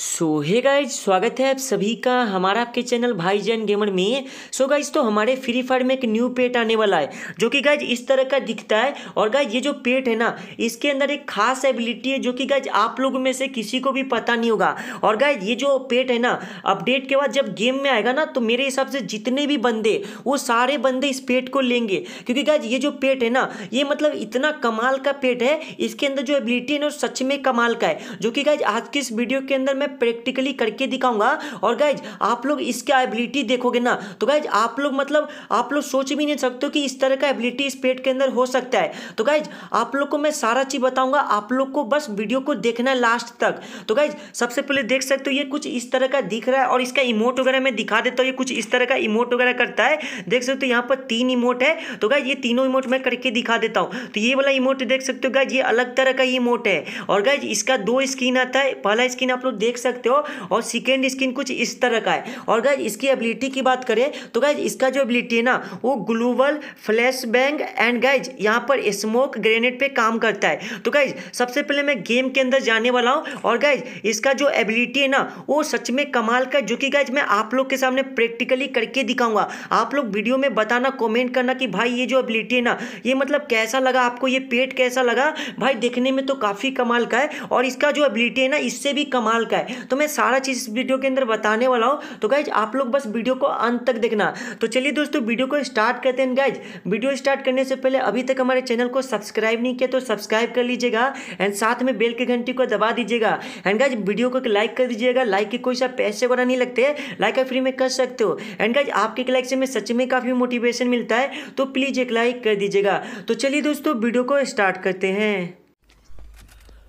सो hey guys स्वागत है आप सभी का हमारा आपके चैनल भाई जैन गेमर में सो so गाइज तो हमारे फ्री फायर में एक न्यू पेट आने वाला है जो कि गाइज इस तरह का दिखता है और गाइज ये जो पेट है ना इसके अंदर एक खास एबिलिटी है जो कि गाइज आप लोगों में से किसी को भी पता नहीं होगा और गाइज ये जो पेट है ना अपडेट के बाद जब गेम में आएगा ना तो मेरे हिसाब से जितने भी बंदे वो सारे बंदे इस पेट को लेंगे क्योंकि गाइज ये जो पेट है ना ये मतलब इतना कमाल का पेट है इसके अंदर जो एबिलिटी है ना सच में कमाल का है जो कि गाइज आज की इस वीडियो के अंदर मैं मैं प्रैक्टिकली करके दिखाऊंगा और गाइज आप लोग इसके एबिलिटी देखोगे ना तो गाइज आप लोग मतलब आप लोग सोच भी नहीं सकते कि इस तरह का एबिलिटी इस पेट के अंदर हो सकता है तो गाइज आप लोग को मैं सारा चीज़ बताऊंगा आप लोग को बस वीडियो को देखना है लास्ट तक तो गाइज सबसे पहले देख सकते हो ये कुछ इस तरह का दिख रहा है और इसका इमोट वगैरह मैं दिखा देता हूँ ये कुछ इस तरह का इमोट वगैरह करता है देख सकते हो यहाँ पर तीन इमोट है तो गाइज ये तीनों इमोट मैं करके दिखा देता हूँ तो ये वाला इमोट देख सकते हो गाइज ये अलग तरह का इमोट है और गाइज इसका दो स्क्रीन आता है पहला स्क्रीन आप लोग देख देख सकते हो और सेकेंड स्किन कुछ इस तरह का है और गैज इसकी एबिलिटी की बात करें तो गैज इसका जो एबिलिटी है ना वो global flash bang and gas यहाँ पर स्मोक ग्रेनेड पे काम करता है तो गाइज सबसे पहले मैं गेम के अंदर जाने वाला हूँ और गैज इसका जो एबिलिटी है ना वो सच में कमाल का जो कि गाइज मैं आप लोग के सामने प्रैक्टिकली करके दिखाऊंगा आप लोग वीडियो में बताना कॉमेंट करना कि भाई ये जो एबिलिटी है ना ये मतलब कैसा लगा आपको ये पेट कैसा लगा भाई देखने में तो काफ़ी कमाल का है और इसका जो एबिलिटी है ना इससे भी कमाल का है तो मैं सारा चीज़ इस वीडियो के अंदर बताने वाला हूँ तो गाइज आप लोग बस वीडियो को अंत तक देखना तो चलिए दोस्तों वीडियो को स्टार्ट करते हैं गाइज वीडियो स्टार्ट करने से पहले अभी तक हमारे चैनल को सब्सक्राइब नहीं किया तो सब्सक्राइब कर लीजिएगा एंड साथ में बेल के घंटी को दबा दीजिएगा एंड गाइज वीडियो को लाइक कर दीजिएगा लाइक के कोई सा पैसे वगैरह नहीं लगते लाइक आप फ्री में कर सकते हो एंड गाइज आपके लाइक से मैं सच में काफ़ी मोटिवेशन मिलता है तो प्लीज़ एक लाइक कर दीजिएगा तो चलिए दोस्तों वीडियो को स्टार्ट करते हैं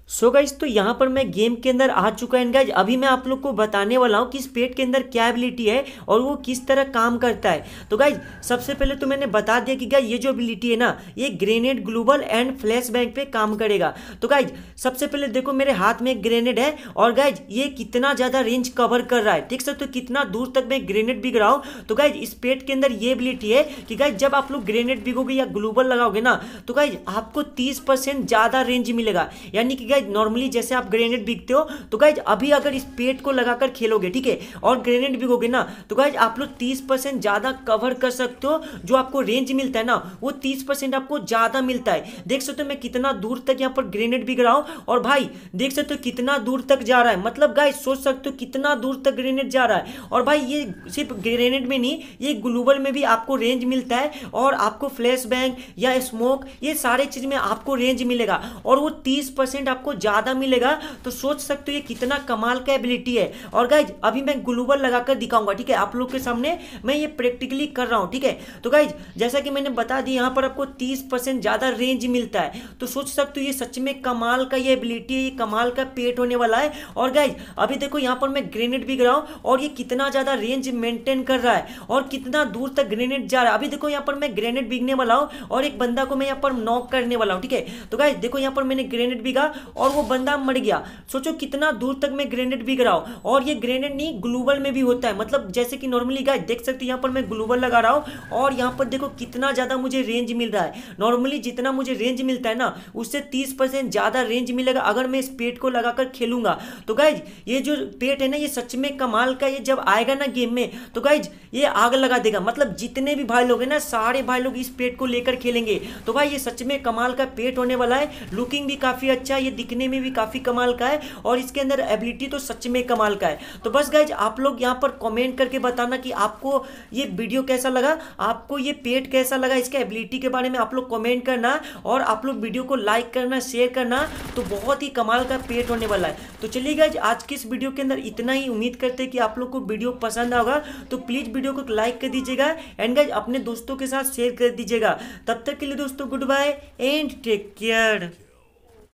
सो so गाइज तो यहाँ पर मैं गेम के अंदर आ चुका है गाइज अभी मैं आप लोग को बताने वाला हूँ कि इस पेट के अंदर क्या एबिलिटी है और वो किस तरह काम करता है तो गाइज सबसे पहले तो मैंने बता दिया कि गाइज ये जो एबिलिटी है ना ये grenade global and flash bank पे काम करेगा तो गाइज सबसे पहले देखो मेरे हाथ में एक ग्रेनेड है और गाइज ये कितना ज़्यादा रेंज कवर कर रहा है देख सकते हो तो कितना दूर तक मैं ग्रेनेड बिग रहा हूँ तो गाइज इस पेट के अंदर ये एबिलिटी है कि गाइज जब आप लोग ग्रेनेड बिगोगे या ग्लोबल लगाओगे ना तो गाइज आपको तीस ज़्यादा रेंज मिलेगा यानी कि गाइज गाइज नॉर्मली जैसे आप ग्रेनेड बिकते हो तो गाइज अभी अगर इस पेट को लगाकर खेलोगे ठीक है और ग्रेनेड बिकोगे ना तो गाइज आप लोग तीस परसेंट ज़्यादा कवर कर सकते हो जो आपको रेंज मिलता है ना वो तीस परसेंट आपको ज़्यादा मिलता है देख सकते हो मैं कितना दूर तक यहाँ पर ग्रेनेड बिक रहा हूँ और भाई देख सकते हो कितना दूर तक जा रहा है मतलब गाइज सोच सकते हो कितना दूर तक ग्रेनेड जा रहा है और भाई ये सिर्फ ग्रेनेड में नहीं ये ग्लूबल में भी आपको रेंज मिलता है और आपको फ्लैश बैंक या स्मोक ये सारे चीज़ में आपको रेंज मिलेगा और वो तीस परसेंट आपको आपको ज़्यादा मिलेगा तो सोच सकते हो ये कितना कमाल का एबिलिटी है और गाइज अभी मैं ग्लूबल लगाकर दिखाऊंगा ठीक है आप लोग के सामने मैं ये प्रैक्टिकली कर रहा हूँ ठीक है तो गाइज जैसा कि मैंने बता दिया यहाँ पर आपको तीस ज़्यादा रेंज मिलता है तो सोच सकते हो ये सच में कमाल का ये एबिलिटी है ये कमाल का पेट होने वाला है और गाइज अभी देखो यहाँ पर मैं ग्रेनेड भी गिरा हूँ और ये कितना ज़्यादा रेंज मेंटेन कर रहा है और कितना दूर तक ग्रेनेड जा रहा है अभी देखो यहाँ पर मैं ग्रेनेड बिगने वाला हूँ और एक बंदा को मैं यहाँ पर नॉक करने वाला हूँ ठीक है तो गाइज देखो यहाँ पर मैंने ग्रेनेड बिगा और वो बंदा मर गया सोचो कितना दूर तक मैं ग्रेनेड भी कराओ और ये ग्रेनेड नहीं ग्लूबल में भी होता है मतलब जैसे कि नॉर्मली गाय देख सकते यहाँ पर मैं ग्लूबल लगा रहा हूँ और यहाँ पर देखो कितना ज़्यादा मुझे रेंज मिल रहा है नॉर्मली जितना मुझे रेंज मिलता है ना उससे तीस परसेंट ज़्यादा रेंज मिलेगा अगर मैं इस पेट को लगाकर खेलूंगा तो गाइज ये जो पेट है ना ये सच में कमाल का ये जब आएगा ना गेम में तो गाइज ये आग लगा देगा मतलब जितने भी भाई लोग हैं ना सारे भाई लोग इस पेट को लेकर खेलेंगे तो भाई ये सच में कमाल का पेट होने वाला है लुकिंग भी काफ़ी अच्छा ये दिखने में भी काफ़ी कमाल का है और इसके अंदर एबिलिटी तो सच में कमाल का है तो बस गाइज आप लोग यहाँ पर कॉमेंट करके बताना कि आपको ये वीडियो कैसा लगा आपको ये पेट कैसा लगा इसके एबिलिटी के बारे में आप लोग कॉमेंट करना और आप लोग वीडियो को लाइक करना शेयर करना तो बहुत ही कमाल का पेट होने वाला है तो चलिए गाइज आज की इस वीडियो के अंदर इतना ही उम्मीद करते हैं कि आप लोग को वीडियो पसंद आगा तो प्लीज़ वीडियो को लाइक कर दीजिएगा एंड गाइज अपने दोस्तों के साथ शेयर कर दीजिएगा तब तक के लिए दोस्तों goodbye and take care